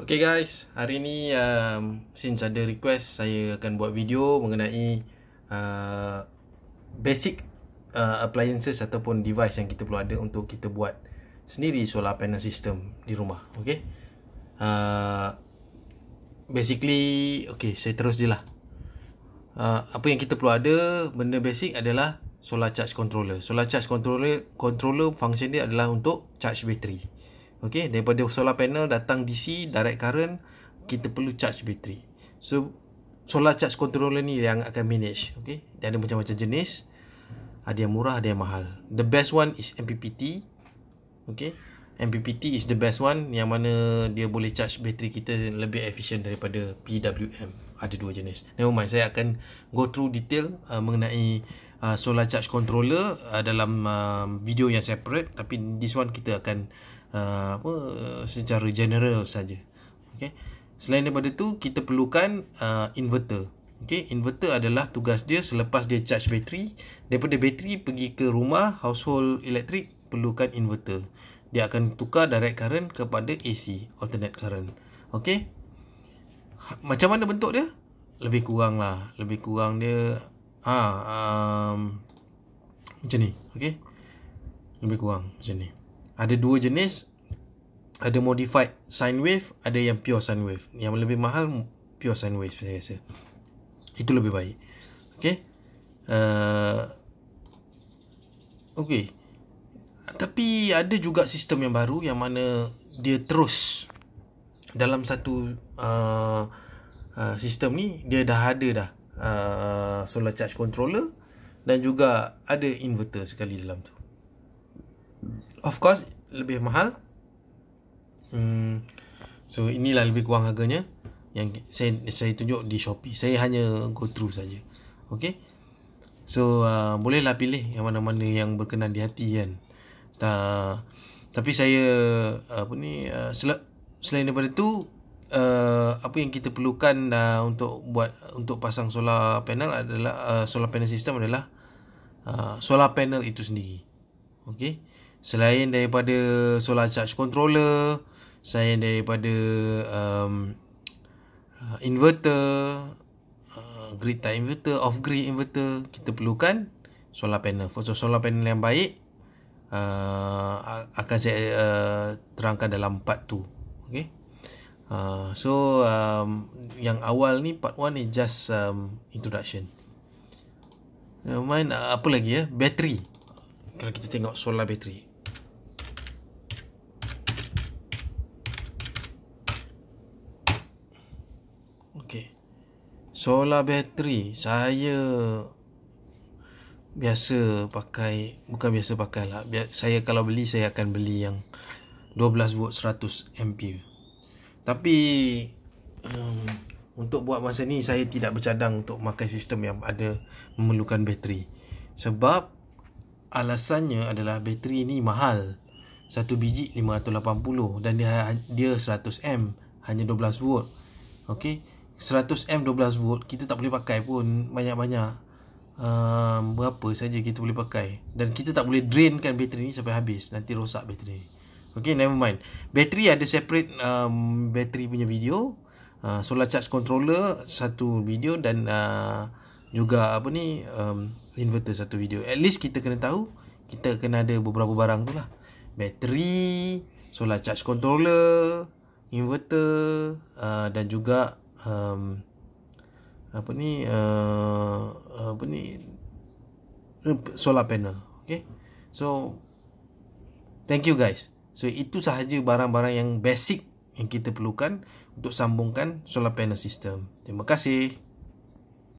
Okay guys, hari ni um, since ada request saya akan buat video mengenai uh, basic uh, appliances ataupun device yang kita perlu ada untuk kita buat sendiri solar panel system di rumah. Okay, uh, basically, okay saya terus je lah. Uh, apa yang kita perlu ada, benda basic adalah solar charge controller. Solar charge controller, controller function dia adalah untuk charge bateri. Okey, daripada solar panel datang DC direct current, kita perlu charge bateri. So solar charge controller ni yang akan manage, okey. Dia ada macam-macam jenis. Ada yang murah, ada yang mahal. The best one is MPPT. Okey. MPPT is the best one yang mana dia boleh charge bateri kita lebih efisien daripada PWM. Ada dua jenis. Never mind, saya akan go through detail uh, mengenai uh, solar charge controller uh, dalam uh, video yang separate tapi this one kita akan Ah, apa secara general saja. Okey. Selain daripada tu kita perlukan uh, inverter. Okey, inverter adalah tugas dia selepas dia charge bateri, daripada bateri pergi ke rumah household elektrik, perlukan inverter. Dia akan tukar direct current kepada AC, alternate current. Okey. Ha, macam mana bentuk dia? Lebih kurang lah. Lebih kurang dia... Ha, um, macam ni. Okay? Lebih kurang macam ni. Ada dua jenis Ada modified sine wave Ada yang pure sine wave Yang lebih mahal pure sine wave saya rasa Itu lebih baik Okay uh, Okay Tapi ada juga sistem yang baru Yang mana dia terus Dalam satu uh, uh, Sistem ni Dia dah ada dah uh, Solar charge controller dan juga ada inverter sekali dalam tu. Of course lebih mahal. Hmm. So inilah lebih kurang harganya yang saya saya tunjuk di Shopee. Saya hanya go through saja. Okay So uh, bolehlah pilih yang mana-mana yang berkenan di hati kan. Ta tapi saya apa ni uh, sel selain daripada tu Uh, apa yang kita perlukan uh, untuk buat untuk pasang solar panel adalah uh, solar panel system adalah uh, solar panel itu sendiri. Okey selain daripada solar charge controller selain daripada um, uh, inverter uh, grid type inverter off grid inverter kita perlukan solar panel so solar panel yang baik uh, akan saya uh, terangkan dalam part tu Okay. Uh, so um, yang awal ni part 1 ni just um, introduction. Main uh, apa lagi ya? Bateri. Kalau kita tengok solar battery. Okey. Solar battery saya biasa pakai bukan biasa pakai lah. Saya kalau beli saya akan beli yang 12 volt 100 ampere. Tapi um, untuk buat masa ni saya tidak bercadang untuk memakai sistem yang ada memerlukan bateri. Sebab alasannya adalah bateri ni mahal. Satu biji 580 dan dia ha, dia 100 amp hanya 12 volt. Okey. 100M 12V kita tak boleh pakai pun banyak-banyak um, berapa saja kita boleh pakai dan kita tak boleh drainkan bateri ni sampai habis nanti rosak bateri ni Okay, never mind. Bateri ada separate um, bateri punya video. Uh, solar charge controller satu video dan uh, juga apa ni um, inverter satu video. At least kita kena tahu kita kena ada beberapa barang tu lah. Bateri, solar charge controller, inverter uh, dan juga um, apa ni uh, apa ni uh, solar panel okay so thank you guys so itu sahaja barang-barang yang basic yang kita perlukan untuk sambungkan solar panel system terima kasih